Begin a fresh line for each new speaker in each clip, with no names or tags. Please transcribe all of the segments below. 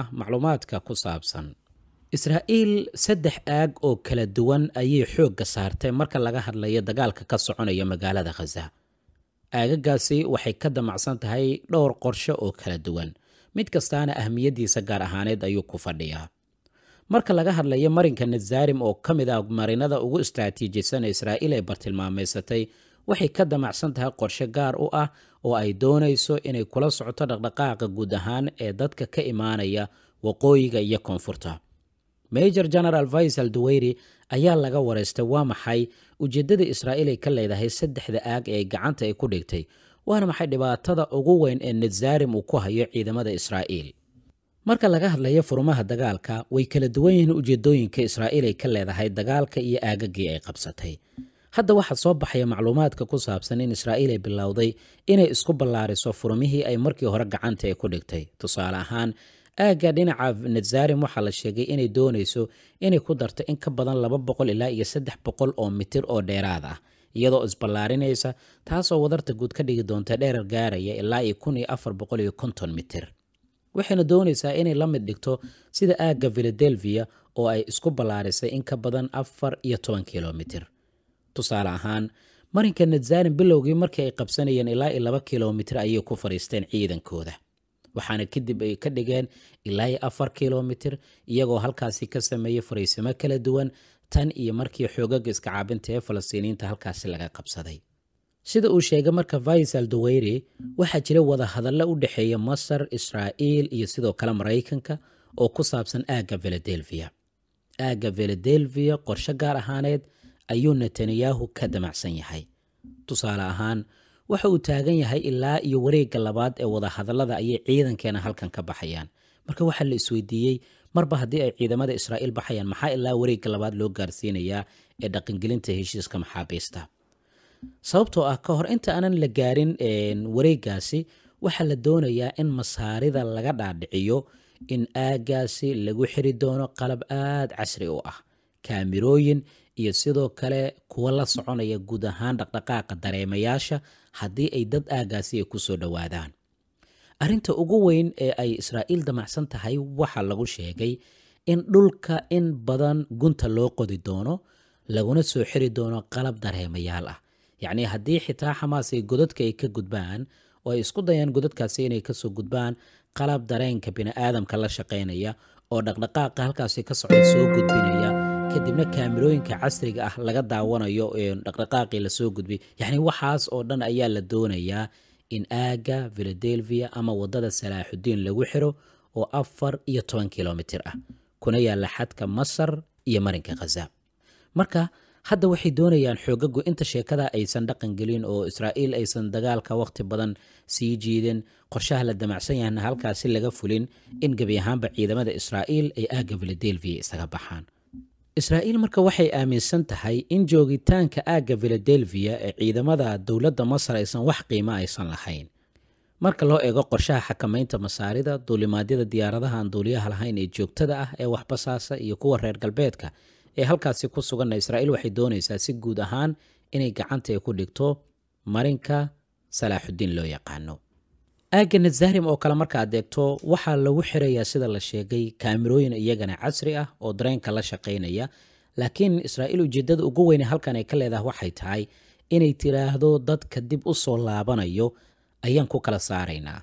Ah macluumaadka ku saabsan israa'iil saddex aag oo kala duwan ayay xoogga saartay marka laga hadlayo dagaalka ka soconaya magaalada khaza aagagaasi waxay ka damacsan tahay dhowr qorshe oo kala duwan mid kastaana ahmiyaddiisa gaar ahaaneed ayuu ku fadhiyaa marka laga hadlayo marinka nazaarim oo ka mid ah marinada ugu istraatiijisan israa'iil ay bartilmaameysatay waxay ka damacsan tahay qorshe gaar u ah oo ay doonayso inay kula socoto dhaqdhaqaaqa guud ahaan ee dadka ka imaanaya waqooyiga iyo koonfurta major general vaisal duweyri ayaa laga wareystay waa maxay ujeeddada israa'iil ay ka leedahay saddexda aag ee gacanta ay ku dhigtay waana maxay dhibaatada ugu weyn ee nazarim uu ku hayo ciidamada israa'iil marka laga hadlayo furumaha dagaalka way kala duwan yihiin ujeedooyinka israa'iil ay ka leedahay dagaalka iyo aagagii ay qabsatay hadda waxaa soo baxaya macluumaadka ku saabsan in israa'iil ay bilowday inay isku ballaariso furmihii ay markii hore gacanta ee ku dhigtay tusaale ahaan aagga dhinaca netsarim waxaa la sheegay inay doonayso inay ku darto in ka badan laba boqol ilaa iyo saddex boqol oo mitir oo dheeraad ah iyadoo isballaarinaysa taasoo wadarta guud ka dhigi doonta dheerar gaaraya ilaa iyo kun iyo afar boqol iyo konton mitir waxayna doonaysaa inay la mid dhigto sida aagga filadelfiya oo ay isku ballaarisay in ka badan afar iyo toban kilomitir tusaale ahaan marinka natsaalin bilowgii markii ay qabsanayeen ilaa iyo laba kilomitir ayay ku fadhiisteen ciidankooda waxaana kadib ay ka dhigeen ilaa iyo afar kilomitir iyagoo halkaasi ka sameeyey fariisimo kala duwan tan iyo markii xoogaga iska caabinta ee falastiiniyiinta halkaasi laga qabsaday sida uu sheegay marka faysal daweyre waxaa jira wadahadalla u dhexeeya masar israa'iil iyo sidoo kale maraykanka oo ku saabsan aagga filadelfiya aagga filadelfiya qorsho gaar ahaaneed ayuu netanyahu ka damacsan yahay tusaale ahaan waxa uu taagan yahay ilaa iyo wareegga labaad ee wadahadallada ayay ciidankeena halkan ka baxayaan marka waxaa la isweydiiyey marba haddii ay ciidamada israa'iil baxayaan maxaa ilaa wareegga labaad loo gaarsiinayaa ee dhaqangelinta heshiiska maxaabiista sababtoo ah ka hor inta aanan la gaarin wareeggaasi waxaa la doonayaa in masaarida laga dhaadhiciyo in aaggaasi lagu xiri doono qalab aad casri u ah kaamirooyin iyo sidoo kale kuwa la soconaya guud ahaan dhaqdhaqaaqa dareemayaasha haddii ay dad aagaasi ay kusoo dhowaadaan arrinta ugu weyn ee ay israa'iil damacsan tahay waxaa lagu sheegay in dhulka in badan gunta loo qodi doono laguna soo xiri doono qalab dareemayaal ah yacnii haddii xitaa xamaas ay godadka ay ka gudbaan oo ay isku dayaan godadkaasi inay kasoo gudbaan qalab dareenka bini aadamka la shaqaynaya oo dhaqdhaqaaqa halkaasi ka socda soo gudbinaya kadibna kaamirooyinka casriga ah laga daawanayo dhaqdhaqaaqii lasoo gudbay yani waxaas oo dhan ayaa la doonayaa in aaga filadelfia ama wadada salaaxudiin lagu xiro oo afar iyo toban kilomitir ah kuna yaalla xadka masar iyo marinka khaza marka hadda waxay doonayaan xoogagu inta sheekada aysan dhaqan gelin oo israa'iil aysan dagaalka wakhti badan sii jiidin qorshaha la damacsan yahana halkaasi laga fulin in gebi ahaanba ciidamada israa'iil ay aaga filadelfia isaga baxaan israa'iil marka waxay aaminsan tahay in joogitaanka aagga filadelfiya ee ciidamada dowladda masar aysan wax qiimo aysan lahayn marka loo eego qorshaha xakamaynta masaarida duulimaadyada diyaaradaha aan duuliyaha lahayn ee joogtada ah ee waxbasaasa iyo kuwa reer galbeedka ee halkaasi ku suganna israa'iil waxay doonaysaa si guud ahaan inay gacanta ay ku dhigto marinka salaaxudiin loo yaqaano aaganet zahrim oo kale marka aad eegto waxaa lagu xirayaa sida la sheegay kaamirooyin iyagana casri ah oo dareenka la shaqaynaya laakiin israa'iil ujeeddada ugu weyne halkan ay ka leedahay waxay tahay inay tidhaahdo dadka dib u soo laabanayo ayaan ku kala saaraynaa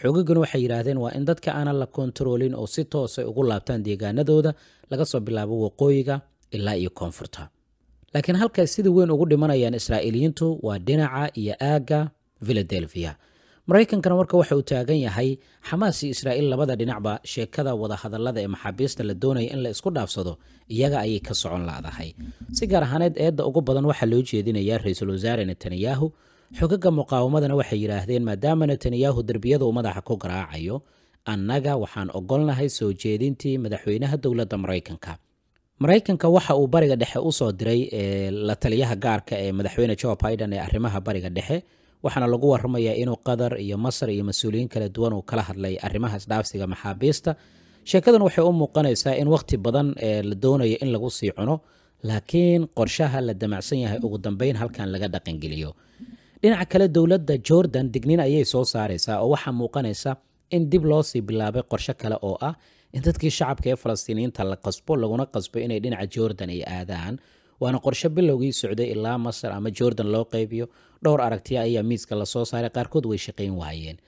xoogaguna waxay yidhaahdeen waa in dadka aanan la kontaroolin oo si toosay ah ugu laabtaan deegaanadooda laga soo bilaabo waqooyiga ilaa iyo koonfurta laakiin halkaas sida weyn ugu dhimanayaan israa'iiliyiintu waa dhinaca iyo aagga filadelfiya maraykankana marka waxa uu taagan yahay xamaas iyo israa'iil labada dhinacba sheekada wadahadallada ee maxaabiista la doonaya in la isku dhaafsado iyaga ayay ka socon la'dahay si gaar ahaaneed eedda ugu badan waxaa loo jeedinayaa ra-iisul wasaare netanyahu xogaga muqaawamadana waxay yidhaahdeen maadaama netanyahu derbiyada uu madaxa ku garaacayo annaga waxaan ogolnahay soo jeedintii madaxweynaha dowladda maraykanka maraykanka waxa uu bariga dhexe usoo diray la taliyaha gaarka ah ee madaxweyne jo biden ee arrimaha bariga dhexe waxaana lagu waramayaa inuu qatar iyo masar iyo mas-uuliyiin kala duwan uu kala hadlay arrimahaas dhaafsiga maxaabiista sheekadan waxay u muuqanaysaa in wakhti badan ee eh, la doonayo in lagu sii cuno laakiin qorshaha la damacsan yahay ugu dambeyn halkan laga dhaqangeliyo dhinaca kale dowladda jordan dignin ayay soo saaraysaa oo waxaa muuqanaysa in dib loo sii bilaabay qorsho kale oo ah in dadkii shacabka ee falastiiniyiinta la qasbo laguna qasbo inay dhinaca jordan ay aadaan waana qorshe bilowgii socday ilaa masar ama jordan loo qaybiyo dhowr aragtiya ayaa miiska lasoo saaray qaarkood way shaqayn waayeen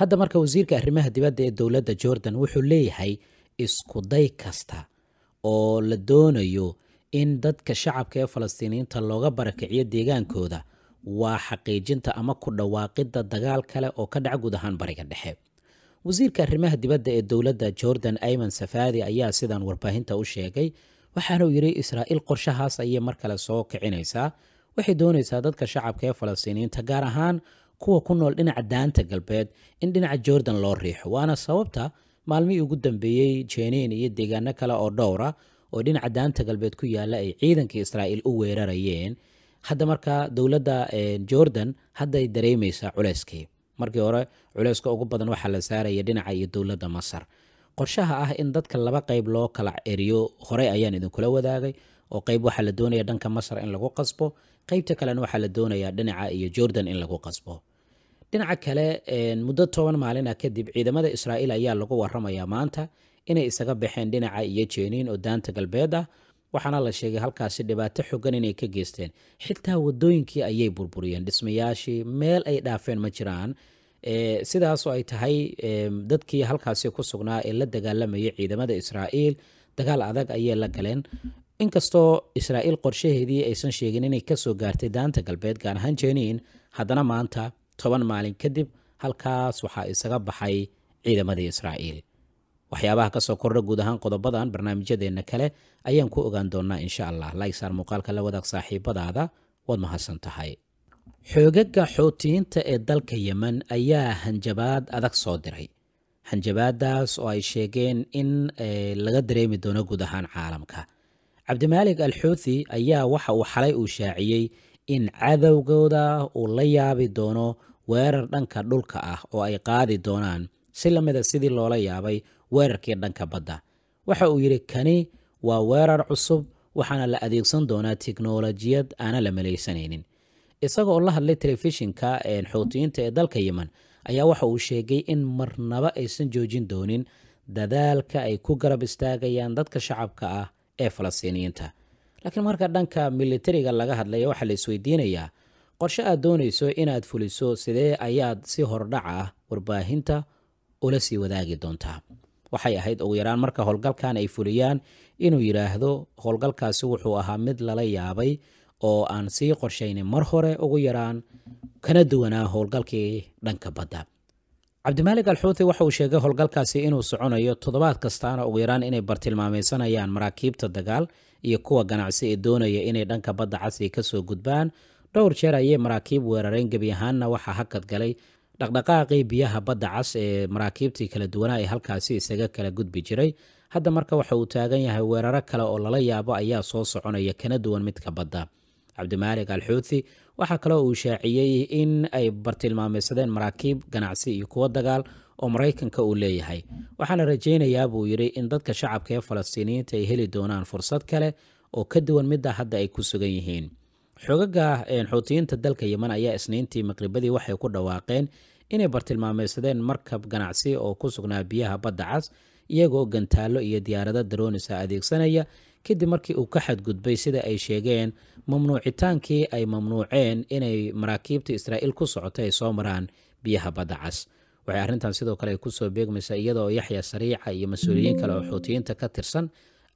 hadda marka wasiirka arrimaha dibadda ee dowladda jordan wuxuu leeyahay iskuday kasta oo la doonayo in dadka shacabka ee falastiiniinta looga barakiciyo deegaankooda waa xaqiijinta ama ku dhawaaqidda dagaal kale oo ka dhaca guud ahaan bariga dhexe wasiirka arrimaha dibadda ee dowladda jordan ayman safaadi ayaa sidan warbaahinta u sheegay waxaana uu yidhi israa'iil qorshahaas ayay mar kale soo kicinaysaa waxay doonaysaa dadka shacabka ee falastiiniyiinta gaar ahaan kuwa ku nool dhinaca daanta galbeed in dhinaca jordan loo riixo waana sababta maalmihii ugu dambeeyey jenein iyo deegaano kale oo dhowra oo dhinaca daanta galbeed ku yaalla ay ciidanka israa'iil u weerarayeen hadda markaa dowladda eh, jordan hadday dareemaysaa culeyskii markii hore culeyska ugu badan waxaa la saaraya dhinaca iyo dowladda masar qorshaha ah in dadka laba qayb loo kala eriyo horey ayaan idinkula wadaagay oo qayb waxaa la doonaya dhanka masar in lagu qasbo qaybta kalena waxaa la doonayaa dhinaca iyo jordan in lagu qasbo dhinaca kale muddo toban maalina kadib ciidamada israa'iil ayaa lagu waramayaa maanta inay isaga baxeen dhinaca iyo jeeniin oo daanta galbeed ah waxaana la sheegay halkaasi dhibaato xoogan inay ka geysteen xitaa wadooyinkii ayay burburiyeen dhismayaashii meel ay dhaafeen ma jiraan sidaasoo ay tahay dadkii halkaasi ku sugnaa ee la dagaalamayay ciidamada israa'iil dagaal adag ayay la galeen inkastoo israa'iil qorshaheedii aysan sheegin inay kasoo gaartay daanta galbeed gaan ahaan jeniin haddana maanta toban maalin kadib halkaas waxaa isaga baxay ciidamadii israa'iil waxyaabaha kasoo kordha guud ahaan qodobadan barnaamijyadeenna kale ayaan ku ogaan doonaa insha allah laysar muuqaalka la wadaag saaxiibadaada waad mahadsan tahay Xoogagga Xuutiyiinta ee dalka Yemen ayaa hanjabaad adag soo diray, hanjabaadaas oo ay sheegeen in eh, laga dareemi doono guud ahaan caalamka. Cabdimaalik al-Xuuthi ayaa waxa uu xalay uu shaaciyey in cadowgooda uu la yaabi doono weerar dhanka dhulka ah oo ay qaadi doonaan si la mida ah sidii loola yaabay weerarkii dhanka badda. Waxa uu yidhi kani waa weerar cusub waxaana la adeegsan doonaa tignoolajiyad aana la malaysanaynin isaga oo la hadlay telefishinka xuutiyiinta ee dalka yemen ayaa waxa uu sheegay in marnaba aysan joojin doonin dadaalka ay ku garab istaagayaan dadka shacabka ah ee falastiiniyiinta laakiin marka dhanka militariga laga hadlaya waxaa laisweydiinayaa qorshe aad doonayso inaad fuliso sidee ayaad si hordhac ah warbaahinta ula sii wadaagi doontaa waxay ahayd ugu yaraan marka howlgalkan ay fuliyaan inuu yidhaahdo howlgalkaasi wuxuu ahaa mid lala yaabay oo aan sii qorshaynay mar hore ugu yaraan kana duwanaa howlgalkii dhanka badda cabdimaalig alxuuti waxa uu sheegay howlgalkaasi inuu soconayo toddobaad kastaana ugu yaraan inay bartilmaamaysanayaan maraakiibta dagaal iyo kuwa ganacsi ee doonaya inay dhanka badda casri ka gudbaan dhowr jeer ayay maraakiib weerareen gebi ahaanna waxaa hakad galay dhaqdhaqaaqii biyaha badda cas ee maraakiibtii kala duwanaa ee halkaasi isaga kala gudbi jiray hadda marka waxa uu taagan yahay weeraro kale oo lala yaabo ayaa soo soconaya kana duwan midka badda cabdimaalig alxuuthi waxaa kaloo uu shaaciyey in ay bartilmaameysadeen maraakiib ganacsi iyo kuwo dagaal oo maraykanka uu leeyahay waxaana rajaynayaa buu yidhi in dadka shacabka ee falastiiniyiinta ay heli doonaan fursad kale oo ka duwan midda hadda ay ku sugan yihiin xogaga xuutiyiinta dalka yeman ayaa isniintii maqribadii waxay ku dhawaaqeen inay bartilmaameysadeen markab ganacsi oo ku sugnaa biyaha badda cas iyagoo gantaallo iyo diyaarado daroonisa adeegsanaya kadib markii uu ka xadgudbay sida ay sheegeen mamnuucitaankii ay mamnuuceen inay maraakiibta israa'iil ku socota ay soo maraan biyaha badda cas waxay arrintan sidoo kale ku soo beegmaysaa iyadaoo yaxya sariica iyo mas-uuliyiin kale oo xuutiyiinta ka tirsan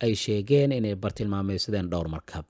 ay sheegeen inay bartilmaameysadeen dhowr markab